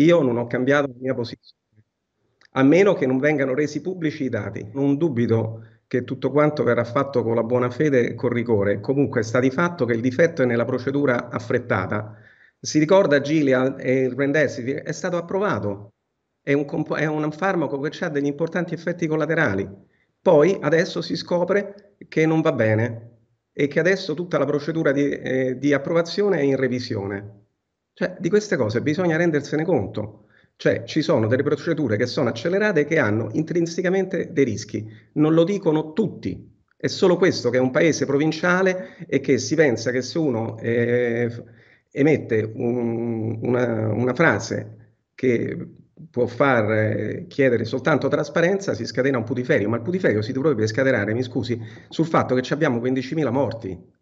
Io non ho cambiato la mia posizione, a meno che non vengano resi pubblici i dati. Non dubito che tutto quanto verrà fatto con la buona fede e con rigore. Comunque sta di fatto che il difetto è nella procedura affrettata. Si ricorda Gilia e il Rendesi, è stato approvato, è un, comp- è un farmaco che ha degli importanti effetti collaterali. Poi adesso si scopre che non va bene e che adesso tutta la procedura di, eh, di approvazione è in revisione. Cioè, di queste cose bisogna rendersene conto. Cioè, ci sono delle procedure che sono accelerate e che hanno intrinsecamente dei rischi. Non lo dicono tutti. È solo questo che è un paese provinciale e che si pensa che se uno eh, emette un, una, una frase che può far eh, chiedere soltanto trasparenza, si scatena un putiferio, ma il putiferio si dovrebbe scatenare, mi scusi, sul fatto che abbiamo 15.000 morti